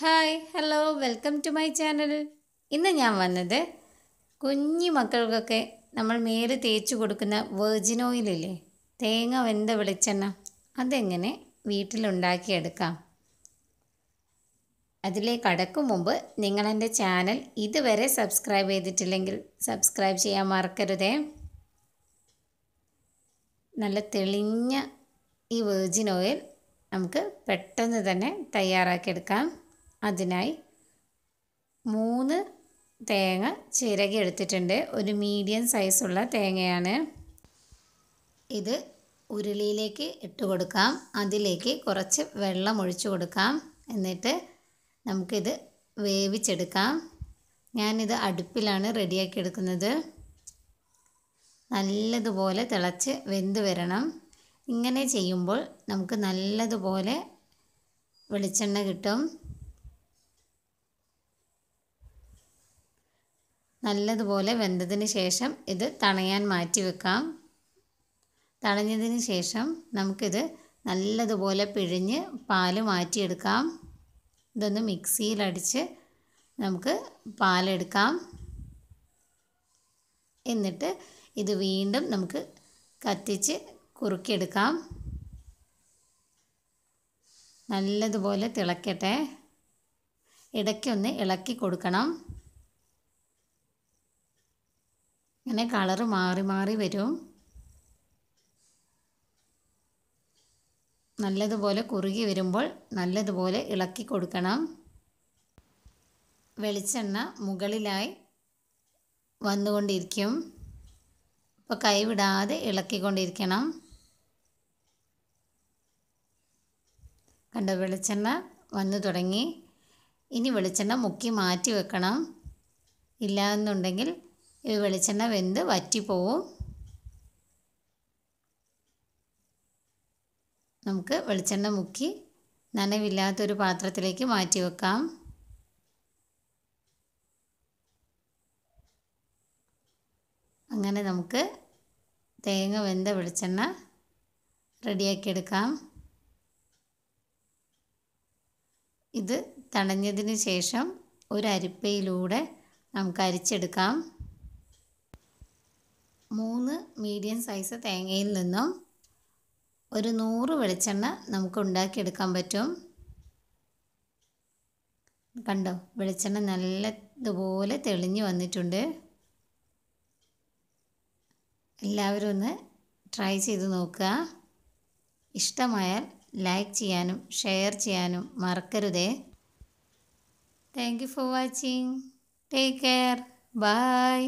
hi hello welcome to my channel ഇന്ന് ഞാൻ വന്നത് കുഞ്ഞു മക്കൾക്കൊക്കെ നമ്മൾ മേല് തേച്ച് കൊടുക്കുന്ന വെർജിൻ ഓയിലില്ലേ തേങ്ങ വെന്ത വെളിച്ചെണ്ണ അതെങ്ങനെ വീട്ടിലുണ്ടാക്കിയെടുക്കാം അതിലേക്ക് അടക്കും മുമ്പ് നിങ്ങളെൻ്റെ ചാനൽ ഇതുവരെ സബ്സ്ക്രൈബ് ചെയ്തിട്ടില്ലെങ്കിൽ സബ്സ്ക്രൈബ് ചെയ്യാൻ മറക്കരുതേ നല്ല തെളിഞ്ഞ ഈ വെർജിൻ ഓയിൽ നമുക്ക് പെട്ടെന്ന് തന്നെ തയ്യാറാക്കിയെടുക്കാം അതിനായി മൂന്ന് തേങ്ങ ചിരകി എടുത്തിട്ടുണ്ട് ഒരു മീഡിയം സൈസുള്ള തേങ്ങയാണ് ഇത് ഉരുളിയിലേക്ക് ഇട്ട് കൊടുക്കാം അതിലേക്ക് കുറച്ച് വെള്ളം ഒഴിച്ചു കൊടുക്കാം എന്നിട്ട് നമുക്കിത് വേവിച്ചെടുക്കാം ഞാനിത് അടുപ്പിലാണ് റെഡിയാക്കി എടുക്കുന്നത് നല്ലതുപോലെ തിളച്ച് വെന്ത് വരണം ഇങ്ങനെ ചെയ്യുമ്പോൾ നമുക്ക് നല്ലതുപോലെ വെളിച്ചെണ്ണ കിട്ടും നല്ലതുപോലെ വെന്തതിന് ശേഷം ഇത് തണയാൻ മാറ്റി വെക്കാം തണഞ്ഞതിന് ശേഷം നമുക്കിത് നല്ലതുപോലെ പിഴിഞ്ഞ് പാല് മാറ്റിയെടുക്കാം ഇതൊന്ന് മിക്സിയിലടിച്ച് നമുക്ക് പാലെടുക്കാം എന്നിട്ട് ഇത് വീണ്ടും നമുക്ക് കത്തിച്ച് കുറുക്കിയെടുക്കാം നല്ലതുപോലെ തിളക്കട്ടെ ഇടയ്ക്കൊന്ന് ഇളക്കി കൊടുക്കണം ഇങ്ങനെ കളറ് മാറി മാറി വരും നല്ലതുപോലെ കുറുകി വരുമ്പോൾ നല്ലതുപോലെ ഇളക്കി കൊടുക്കണം വെളിച്ചെണ്ണ മുകളിലായി വന്നുകൊണ്ടിരിക്കും അപ്പോൾ കൈവിടാതെ ഇളക്കിക്കൊണ്ടിരിക്കണം കണ്ട വെളിച്ചെണ്ണ വന്നു തുടങ്ങി ഇനി വെളിച്ചെണ്ണ മുക്കി മാറ്റി വെക്കണം ഇല്ല ഇത് വെളിച്ചെണ്ണ വെന്ത് വറ്റിപ്പോവും നമുക്ക് വെളിച്ചെണ്ണ മുക്കി നനവില്ലാത്തൊരു പാത്രത്തിലേക്ക് മാറ്റി വെക്കാം അങ്ങനെ നമുക്ക് തേങ്ങ വെന്ത വെളിച്ചെണ്ണ റെഡിയാക്കിയെടുക്കാം ഇത് തണഞ്ഞതിന് ശേഷം ഒരു അരിപ്പയിലൂടെ നമുക്ക് അരിച്ചെടുക്കാം മീഡിയം സൈസ് തേങ്ങയിൽ നിന്നും ഒരു നൂറ് വെളിച്ചെണ്ണ നമുക്ക് ഉണ്ടാക്കിയെടുക്കാൻ പറ്റും കണ്ടോ വെളിച്ചെണ്ണ നല്ലതുപോലെ തെളിഞ്ഞു വന്നിട്ടുണ്ട് എല്ലാവരും ഒന്ന് ട്രൈ ചെയ്ത് നോക്കുക ഇഷ്ടമായാൽ ലൈക്ക് ചെയ്യാനും ഷെയർ ചെയ്യാനും മറക്കരുതേ thank you for watching take care by